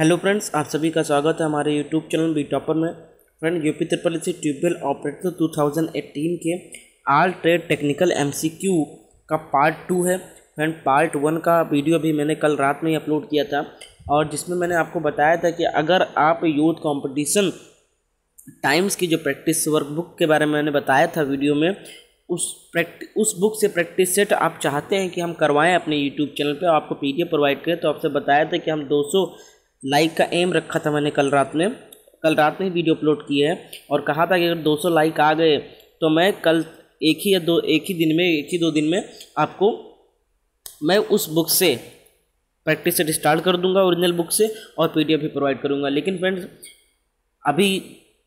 hello friends आप सभी का स्वागत है हमारे यूट्यूब चैनल बी टॉपर में friend UP triple C tubewell operator 2018 के आल ट्रेड टेक्निकल एमसीक्यू का पार्ट टू है फ्रेंड पार्ट वन का वीडियो भी मैंने कल रात में ही अपलोड किया था और जिसमें मैंने आपको बताया था कि अगर आप यूथ कॉम्पिटिशन टाइम्स की जो प्रैक्टिस वर्कबुक के बारे में मैंने बताया था वीडियो में उस प्रैक्टिस उस बुक से प्रैक्टिस सेट आप चाहते हैं कि हम करवाएं अपने यूट्यूब चैनल पे आपको पी प्रोवाइड करें तो आपसे बताया था कि हम लाइक का एम रखा था मैंने कल रात में कल रात में ही वीडियो अपलोड की है और कहा था कि अगर 200 लाइक आ गए तो मैं कल एक ही या दो एक ही दिन में एक ही दो दिन में आपको मैं उस बुक से प्रैक्टिस सेट स्टार्ट कर दूंगा ओरिजिनल बुक से और पी भी प्रोवाइड करूंगा लेकिन फ्रेंड्स अभी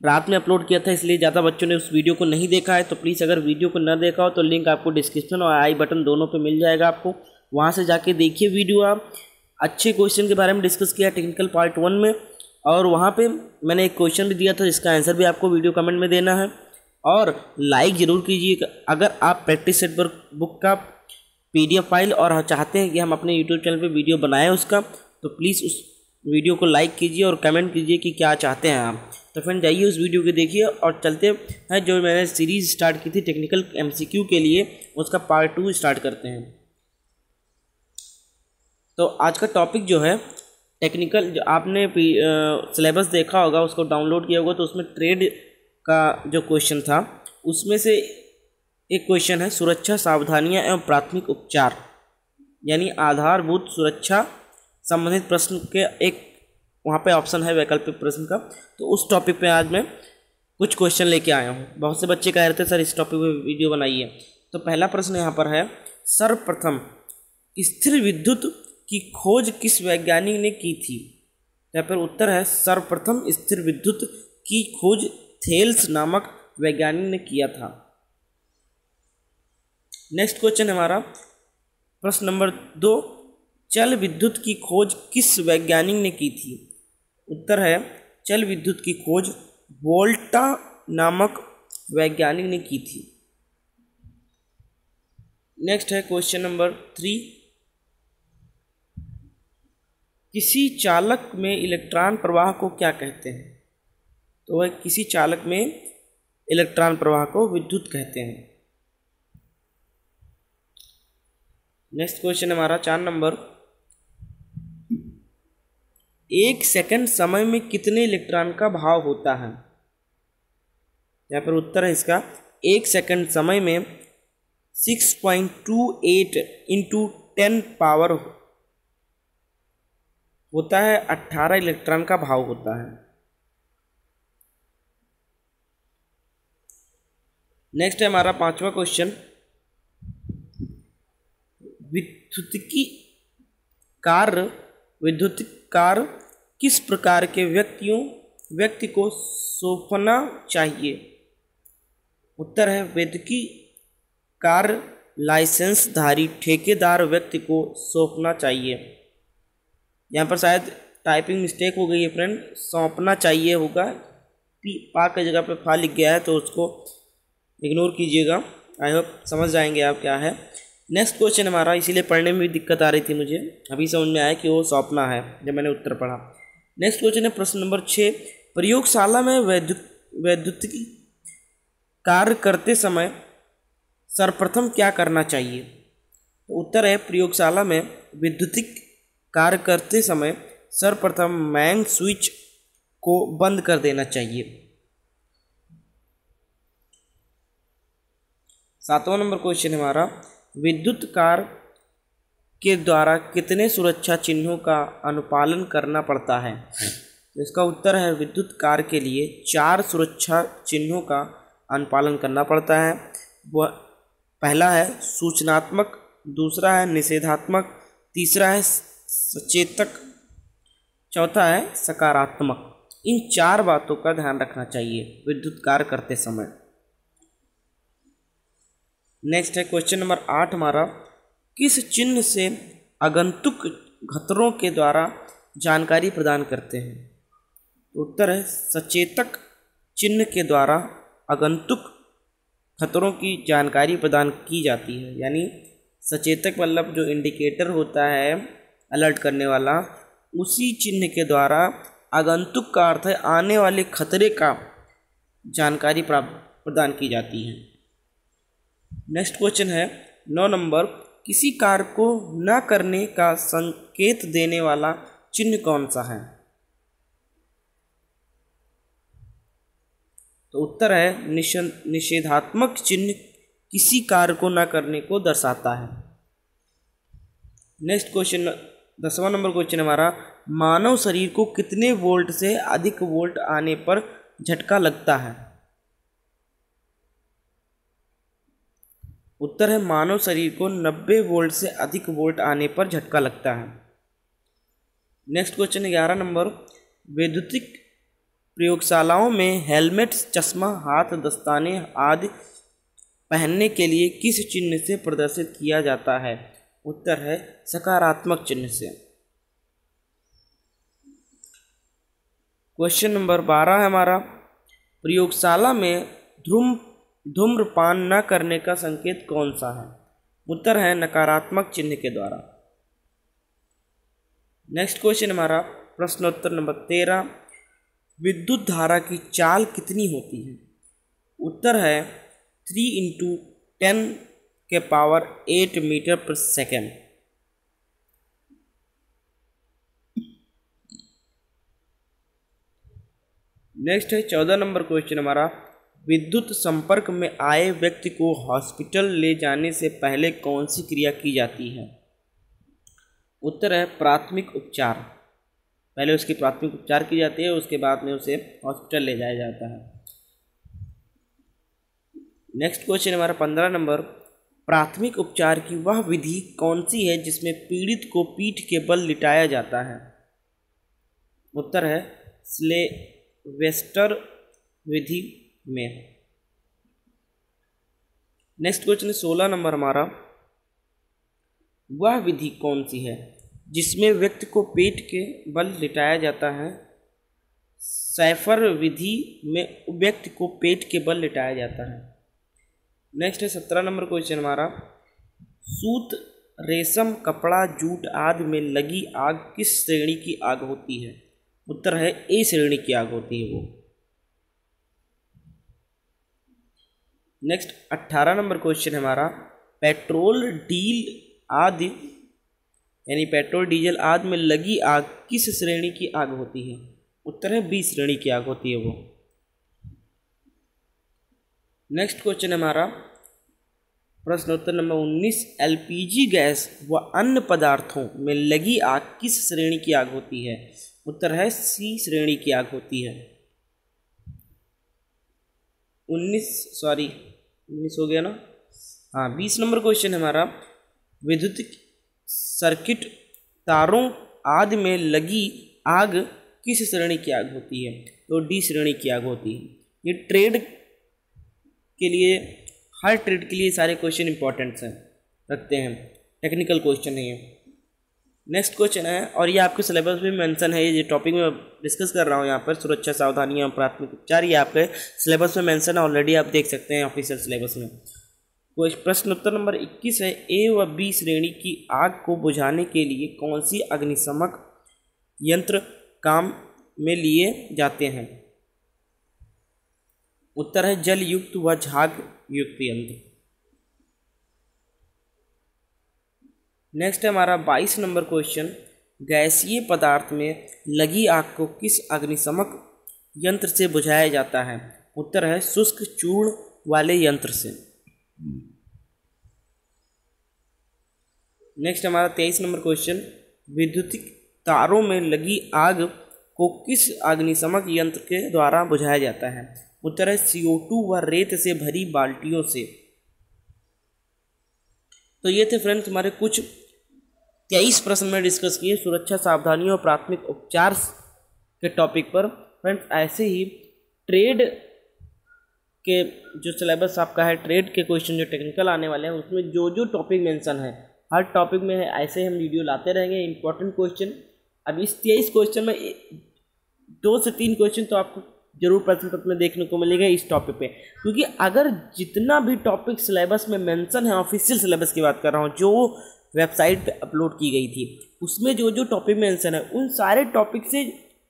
रात में अपलोड किया था इसलिए ज़्यादा बच्चों ने उस वीडियो को नहीं देखा है तो प्लीज़ अगर वीडियो को न देखा हो तो लिंक आपको डिस्क्रिप्शन और आई बटन दोनों पर मिल जाएगा आपको वहाँ से जाके देखिए वीडियो आप अच्छे क्वेश्चन के बारे में डिस्कस किया टेक्निकल पार्ट वन में और वहाँ पे मैंने एक क्वेश्चन भी दिया था जिसका आंसर भी आपको वीडियो कमेंट में देना है और लाइक ज़रूर कीजिए अगर आप प्रैक्टिस सेट बुक का पीडीएफ फाइल और हाँ चाहते हैं कि हम अपने यूट्यूब चैनल पे वीडियो बनाएं उसका तो प्लीज़ उस वीडियो को लाइक कीजिए और कमेंट कीजिए कि क्या चाहते हैं आप तो फ्रेंड जाइए उस वीडियो को देखिए और चलते हैं जो मैंने सीरीज़ स्टार्ट की थी टेक्निकल एमसीक्यू के लिए उसका पार्ट टू स्टार्ट करते हैं तो आज का टॉपिक जो है टेक्निकल जो आपने सिलेबस देखा होगा उसको डाउनलोड किया होगा तो उसमें ट्रेड का जो क्वेश्चन था उसमें से एक क्वेश्चन है सुरक्षा सावधानियां एवं प्राथमिक उपचार यानी आधारभूत सुरक्षा संबंधित प्रश्न के एक वहाँ पे ऑप्शन है वैकल्पिक प्रश्न का तो उस टॉपिक पे आज मैं कुछ क्वेश्चन लेके आया हूँ बहुत से बच्चे कह रहे थे सर इस टॉपिक पे वीडियो बनाइए तो पहला प्रश्न यहाँ पर है सर्वप्रथम स्थिर विद्युत की खोज किस वैज्ञानिक ने की थी यहाँ पर उत्तर है सर्वप्रथम स्थिर विद्युत की खोज थेल्स नामक वैज्ञानिक ने किया था नेक्स्ट क्वेश्चन हमारा प्रश्न नंबर दो चल विद्युत की खोज किस वैज्ञानिक ने की थी उत्तर है चल विद्युत की खोज वोल्टा नामक वैज्ञानिक ने की थी नेक्स्ट है क्वेश्चन नंबर थ्री किसी चालक में इलेक्ट्रॉन प्रवाह को क्या कहते हैं तो वह किसी चालक में इलेक्ट्रॉन प्रवाह को विद्युत कहते हैं नेक्स्ट क्वेश्चन हमारा चार नंबर एक सेकंड समय में कितने इलेक्ट्रॉन का भाव होता है यहाँ पर उत्तर है इसका एक सेकंड समय में 6.28 point two eight into ten power होता है अट्ठारह इलेक्ट्रॉन का भाव होता है नेक्स्ट है हमारा पांचवा क्वेश्चन विद्युतिकी कार्य विद्युत कार्य किस प्रकार के व्यक्तियों व्यक्ति को सौंपना चाहिए उत्तर है वेदकी कार्य लाइसेंसधारी ठेकेदार व्यक्ति को सौंपना चाहिए यहाँ पर शायद टाइपिंग मिस्टेक हो गई है फ्रेंड सौंपना चाहिए होगा पी पा की जगह पे फा लिख गया है तो उसको इग्नोर कीजिएगा आई होप समझ जाएंगे आप क्या है नेक्स्ट क्वेश्चन हमारा इसीलिए पढ़ने में भी दिक्कत आ रही थी मुझे अभी समझ में आया कि वो सौंपना है जब मैंने उत्तर पढ़ा नेक्स्ट क्वेश्चन है प्रश्न नंबर छः प्रयोगशाला में वैद्युत वैद्युतिकी कार्य करते समय सर्वप्रथम क्या करना चाहिए तो उत्तर है प्रयोगशाला में विद्युतिक कार्य करते समय सर्वप्रथम मैंग स्विच को बंद कर देना चाहिए सातवां नंबर क्वेश्चन हमारा विद्युत कार के द्वारा कितने सुरक्षा चिन्हों का अनुपालन करना पड़ता है इसका उत्तर है विद्युत कार के लिए चार सुरक्षा चिन्हों का अनुपालन करना पड़ता है वह पहला है सूचनात्मक दूसरा है निषेधात्मक तीसरा है सचेतक चौथा है सकारात्मक इन चार बातों का ध्यान रखना चाहिए विद्युत कार्य करते समय नेक्स्ट है क्वेश्चन नंबर आठ हमारा किस चिन्ह से आगंतुक खतरों के द्वारा जानकारी प्रदान करते हैं तो उत्तर है सचेतक चिन्ह के द्वारा आगंतुक खतरों की जानकारी प्रदान की जाती है यानी सचेतक मतलब जो इंडिकेटर होता है अलर्ट करने वाला उसी चिन्ह के द्वारा आगंतुक का अर्थ है आने वाले खतरे का जानकारी प्राप्त प्रदान की जाती है नेक्स्ट क्वेश्चन है नौ नंबर किसी कार्य को न करने का संकेत देने वाला चिन्ह कौन सा है तो उत्तर है निषेधात्मक चिन्ह किसी कार्य को न करने को दर्शाता है नेक्स्ट क्वेश्चन दसवां नंबर क्वेश्चन हमारा मानव शरीर को कितने वोल्ट से अधिक वोल्ट आने पर झटका लगता है उत्तर है मानव शरीर को 90 वोल्ट से अधिक वोल्ट आने पर झटका लगता है नेक्स्ट क्वेश्चन ग्यारह नंबर वैद्युतिक प्रयोगशालाओं में हेलमेट चश्मा हाथ दस्ताने आदि पहनने के लिए किस चिन्ह से प्रदर्शित किया जाता है उत्तर है सकारात्मक चिन्ह से क्वेश्चन नंबर बारह है हमारा प्रयोगशाला में ध्रुम धूम्रपान न करने का संकेत कौन सा है उत्तर है नकारात्मक चिन्ह के द्वारा नेक्स्ट क्वेश्चन हमारा प्रश्नोत्तर नंबर तेरह विद्युत धारा की चाल कितनी होती है उत्तर है थ्री इंटू टेन के power eight metre per second next है चौदह नंबर क्वेश्चन हमारा विद्युत संपर्क में आए व्यक्ति को हॉस्पिटल ले जाने से पहले कौन सी क्रिया की जाती है उत्तर है प्राथमिक उपचार पहले उसकी प्राथमिक उपचार की जाती है उसके बाद में उसे हॉस्पिटल ले जाया जाता है नेक्स्ट क्वेश्चन हमारा पंद्रह नंबर प्राथमिक उपचार की वह विधि कौन सी है जिसमें पीड़ित को पीठ के बल लिटाया जाता है उत्तर है स्ले वेस्टर विधि में नेक्स्ट क्वेश्चन है सोलह नंबर हमारा वह विधि कौन सी है जिसमें व्यक्ति को पेट के बल लिटाया जाता है सैफर विधि में व्यक्ति को पेट के बल लिटाया जाता है नेक्स्ट है सत्रह नंबर क्वेश्चन हमारा सूत रेशम कपड़ा जूट आदि में लगी आग किस श्रेणी की आग होती है उत्तर है ए श्रेणी की आग होती है वो नेक्स्ट अट्ठारह नंबर क्वेश्चन है हमारा पेट्रोल डील आदि यानी पेट्रोल डीजल आदि में लगी आग किस श्रेणी की आग होती है उत्तर है बी श्रेणी की आग होती है वो नेक्स्ट क्वेश्चन हमारा प्रश्न उत्तर नंबर उन्नीस एलपीजी गैस व अन्य पदार्थों में लगी आग किस श्रेणी की आग होती है उत्तर है सी श्रेणी की आग होती है उन्नीस सॉरी उन्नीस हो गया ना हाँ बीस नंबर क्वेश्चन हमारा विद्युत सर्किट तारों आदि में लगी आग किस श्रेणी की आग होती है तो डी श्रेणी की आग होती है ये ट्रेड के लिए हर ट्रेड के लिए सारे क्वेश्चन इंपॉर्टेंट्स हैं रखते हैं टेक्निकल क्वेश्चन नहीं है नेक्स्ट क्वेश्चन है और ये आपके सिलेबस में मेंशन है ये टॉपिक में डिस्कस कर रहा हूँ यहाँ पर सुरक्षा सावधानियाँ प्राथमिक उपचार ये आपके सिलेबस में मेंशन है ऑलरेडी आप देख सकते हैं ऑफिशियल सिलेबस में प्रश्न उत्तर नंबर 21 है ए व बी श्रेणी की आग को बुझाने के लिए कौन सी अग्निशमक यंत्र काम में लिए जाते हैं उत्तर है जल युक्त व झाग युक्त यंत्र नेक्स्ट है हमारा बाईस नंबर क्वेश्चन गैसीय पदार्थ में लगी आग को किस अग्निशमक यंत्र से बुझाया जाता है उत्तर है शुष्क चूर्ण वाले यंत्र से नेक्स्ट हमारा तेईस नंबर क्वेश्चन विद्युतिक तारों में लगी आग को किस अग्निशमक यंत्र के द्वारा बुझाया जाता है उत्तर उतरे टू व रेत से भरी बाल्टियों से तो ये थे फ्रेंड्स हमारे कुछ तेईस प्रश्न में डिस्कस किए सुरक्षा सावधानियों और प्राथमिक उपचार के टॉपिक पर फ्रेंड्स ऐसे ही ट्रेड के जो सिलेबस आपका है ट्रेड के क्वेश्चन जो टेक्निकल आने वाले हैं उसमें जो जो टॉपिक मेंशन है हर टॉपिक में है ऐसे हम वीडियो लाते रहेंगे इंपॉर्टेंट क्वेश्चन अब इस तेईस क्वेश्चन में दो से तीन क्वेश्चन तो आपको जरूर प्रश्न पत्र में देखने को मिलेगा इस टॉपिक पे क्योंकि अगर जितना भी टॉपिक सिलेबस में मेंशन है ऑफिशियल सिलेबस की बात कर रहा हूँ जो वेबसाइट पे अपलोड की गई थी उसमें जो जो टॉपिक मेंशन है उन सारे टॉपिक से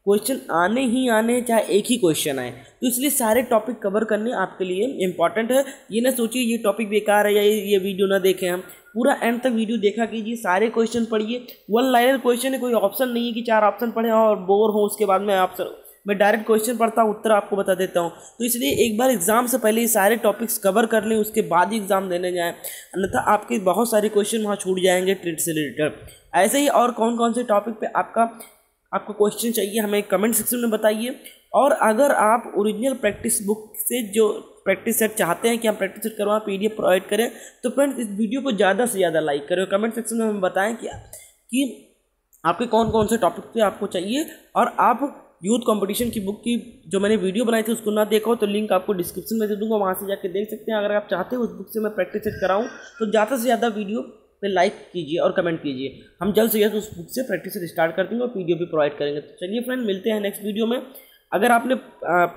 क्वेश्चन आने ही आने चाहे एक ही क्वेश्चन आए तो इसलिए सारे टॉपिक कवर करने आपके लिए इंपॉर्टेंट है ये ना सोचिए ये टॉपिक बेकार है या ये वीडियो ना देखें हम पूरा एंड तक वीडियो देखा कीजिए सारे क्वेश्चन पढ़िए वन लाइनर क्वेश्चन है कोई ऑप्शन नहीं है कि चार ऑप्शन पढ़े और बोर हो उसके बाद में आप सर मैं डायरेक्ट क्वेश्चन पढ़ता हूँ उत्तर आपको बता देता हूँ तो इसलिए एक बार एग्ज़ाम से पहले ये सारे टॉपिक्स कवर कर लें उसके बाद ही एग्ज़ाम देने जाएँ अन्यथा आपके बहुत सारे क्वेश्चन वहाँ छूट जाएंगे ट्रेड से रिलेटेड ऐसे ही और कौन कौन से टॉपिक पर आपका आपको क्वेश्चन चाहिए हमें कमेंट सेक्शन में बताइए और अगर आप ओरिजिनल प्रैक्टिस बुक से जो प्रैक्टिस सेट चाहते हैं कि हम प्रैक्टिस सेट करवाएं एफ प्रोवाइड करें तो फ्रेंड्स इस वीडियो को ज़्यादा से ज़्यादा लाइक करें कमेंट सेक्शन में हमें बताएं कि कि आपके कौन कौन से टॉपिक पे आपको चाहिए और आप यूथ कंपटीशन की बुक की जो मैंने वीडियो बनाई थी उसको ना देखा हो तो लिंक आपको डिस्क्रिप्शन में दे दूंगा वहाँ से जाके देख सकते हैं अगर आप चाहते हो उस बुक से मैं प्रैक्टिस सेट कराऊँ तो ज़्यादा से ज़्यादा वीडियो पे लाइक कीजिए और कमेंट कीजिए हम जल्द से जल्द उस बुक से प्रैक्टिस स्टार्ट कर देंगे और पी भी प्रोवाइड करेंगे तो चलिए फ्रेंड मिलते हैं नेक्स्ट वीडियो में अगर आपने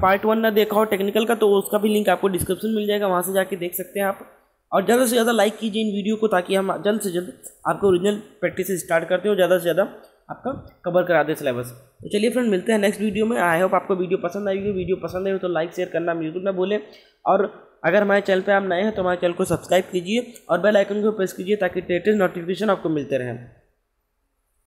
पार्ट वन ना देखा हो टेक्निकल का तो उसका भी लिंक आपको डिस्क्रिप्शन मिल जाएगा वहाँ से जाके देख सकते हैं आप और ज़्यादा से ज़्यादा लाइक कीजिए इन वीडियो को ताकि हम जल्द से जल्द आपको ओरिजिनल प्रैक्टिस स्टार्ट करते हो ज़्यादा से ज़्यादा आपका कवर करा दे सिलेबस तो चलिए फ्रेंड मिलते हैं नेक्स्ट वीडियो में आई होप आपको वीडियो पसंद आएगी वीडियो पसंद आएगी तो लाइक शेयर करना बिल्कुल ना भूलें और अगर हमारे चैनल पर आप नए हैं तो हमारे चैनल को सब्सक्राइब कीजिए और बेल आइकन को प्रेस कीजिए ताकि लेटेस्ट नोटिफिकेशन आपको मिलते रहें